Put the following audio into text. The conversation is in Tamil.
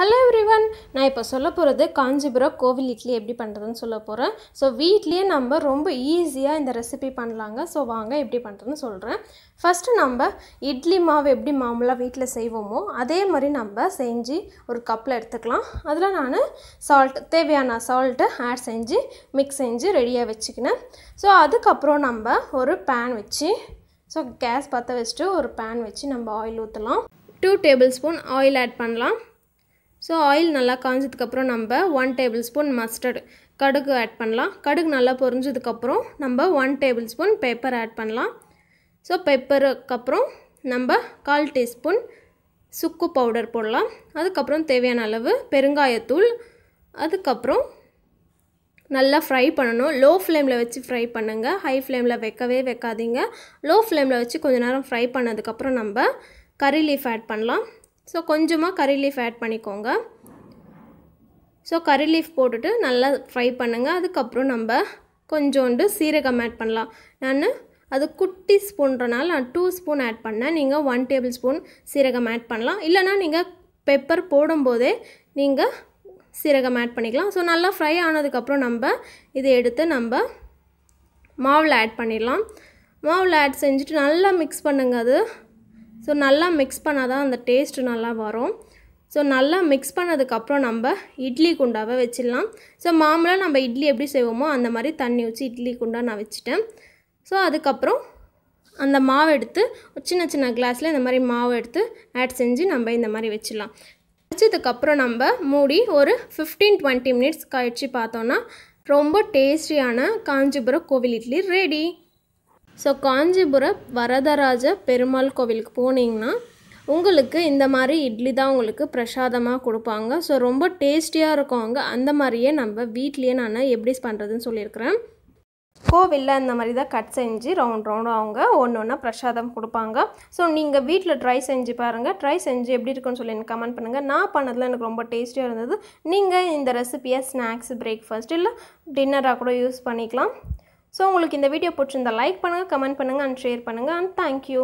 ஹலோ எவ்ரிவன் நான் இப்போ சொல்ல போகிறது காஞ்சிபுரம் கோவில் இட்லி எப்படி பண்ணுறதுன்னு சொல்ல போகிறேன் ஸோ வீட்லேயே நம்ம ரொம்ப ஈஸியாக இந்த ரெசிபி பண்ணலாங்க ஸோ வாங்க எப்படி பண்ணுறதுன்னு சொல்கிறேன் ஃபஸ்ட்டு நம்ம இட்லி மாவு எப்படி மாமூலாக வீட்டில் செய்வோமோ அதே மாதிரி நம்ம செஞ்சு ஒரு கப்பில் எடுத்துக்கலாம் அதில் நான் சால்ட் தேவையான சால்ட்டு ஆட் செஞ்சு மிக்ஸ் செஞ்சு ரெடியாக வச்சுக்கினேன் ஸோ அதுக்கப்புறம் நம்ம ஒரு பேன் வச்சு ஸோ கேஸ் பற்ற வச்சுட்டு ஒரு பேன் வச்சு நம்ம ஆயில் ஊற்றலாம் two tablespoon oil add பண்ணலாம் ஸோ ஆயில் நல்லா காஞ்சதுக்கப்புறம் நம்ம ஒன் டேபிள் ஸ்பூன் மஸ்டர்டு கடுகு ஆட் பண்ணலாம் கடுகு நல்லா பொரிஞ்சதுக்கப்புறம் நம்ம one tablespoon pepper add பண்ணலாம் ஸோ பெப்பருக்கப்புறம் நம்ம கால் டீஸ்பூன் சுக்கு பவுடர் போடலாம் அதுக்கப்புறம் தேவையான அளவு பெருங்காயத்தூள் அதுக்கப்புறம் நல்லா ஃப்ரை பண்ணணும் லோ ஃப்ளேமில் வச்சு ஃப்ரை பண்ணுங்கள் ஹை ஃப்ளேமில் வைக்கவே வைக்காதீங்க லோ ஃப்ளேமில் வச்சு கொஞ்சம் நேரம் ஃப்ரை பண்ணதுக்கப்புறம் நம்ம கறி லீஃப் ஆட் பண்ணலாம் ஸோ கொஞ்சமாக கறி லீஃப் ஆட் பண்ணிக்கோங்க ஸோ கறி லீஃப் போட்டுட்டு நல்லா ஃப்ரை பண்ணுங்கள் அதுக்கப்புறம் நம்ம கொஞ்சோண்டு சீரகம் ஆட் பண்ணலாம் நான் அது குட்டி ஸ்பூன்றனால நான் டூ ஸ்பூன் ஆட் பண்ணேன் நீங்கள் ஒன் டேபிள் ஸ்பூன் சீரகம் ஆட் பண்ணலாம் இல்லைனா நீங்கள் பெப்பர் போடும்போதே நீங்கள் சீரகம் ஆட் பண்ணிக்கலாம் ஸோ நல்லா ஃப்ரை ஆனதுக்கப்புறம் நம்ம இதை எடுத்து நம்ம மாவில் ஆட் பண்ணிடலாம் மாவில் ஆட் செஞ்சுட்டு நல்லா மிக்ஸ் பண்ணுங்க அது ஸோ நல்லா மிக்ஸ் பண்ணால் தான் அந்த டேஸ்ட்டு நல்லா வரும் ஸோ நல்லா மிக்ஸ் பண்ணதுக்கப்புறம் நம்ம இட்லி குண்டாவை வச்சிடலாம் ஸோ மாமூலாக நம்ம இட்லி எப்படி செய்வோமோ அந்த மாதிரி தண்ணி வச்சு இட்லி குண்டா நான் வச்சுட்டேன் ஸோ அதுக்கப்புறம் அந்த மாவு எடுத்து சின்ன சின்ன கிளாஸில் இந்த மாதிரி மாவு எடுத்து ஆட் செஞ்சு நம்ம இந்த மாதிரி வச்சிடலாம் வச்சதுக்கப்புறம் நம்ம மூடி ஒரு ஃபிஃப்டீன் டுவெண்ட்டி மினிட்ஸ் கழிச்சு பார்த்தோன்னா ரொம்ப டேஸ்டியான காஞ்சிபுரம் கோவில் இட்லி ரெடி ஸோ காஞ்சிபுர வரதராஜ பெருமாள் கோவிலுக்கு போனீங்கன்னா உங்களுக்கு இந்த மாதிரி இட்லி தான் உங்களுக்கு பிரசாதமாக கொடுப்பாங்க ஸோ ரொம்ப டேஸ்டியாக இருக்கும் அங்கே அந்த மாதிரியே நம்ம வீட்லேயே நான் எப்படி பண்ணுறதுன்னு சொல்லியிருக்கிறேன் கோவிலில் அந்த மாதிரி தான் கட் செஞ்சு ரவுண்ட் ரவுண்டு அவங்க ஒன்று ஒன்றா பிரசாதம் கொடுப்பாங்க ஸோ நீங்கள் வீட்டில் ட்ரை செஞ்சு பாருங்கள் ட்ரை செஞ்சு எப்படி இருக்குன்னு சொல்லி எனக்கு கமெண்ட் பண்ணுங்கள் நான் பண்ணதில் எனக்கு ரொம்ப டேஸ்டியாக இருந்தது நீங்கள் இந்த ரெசிபியை ஸ்நாக்ஸ் பிரேக்ஃபாஸ்ட் இல்லை டின்னராக கூட யூஸ் பண்ணிக்கலாம் ஸோ உங்களுக்கு இந்த வீடியோ பிடிச்சிருந்தா லைக் பண்ணுங்கள் கமெண்ட் பண்ணுங்கள் அண்ட் ஷேர் பண்ணுங்கள் அண்ட் தேங்க்யூ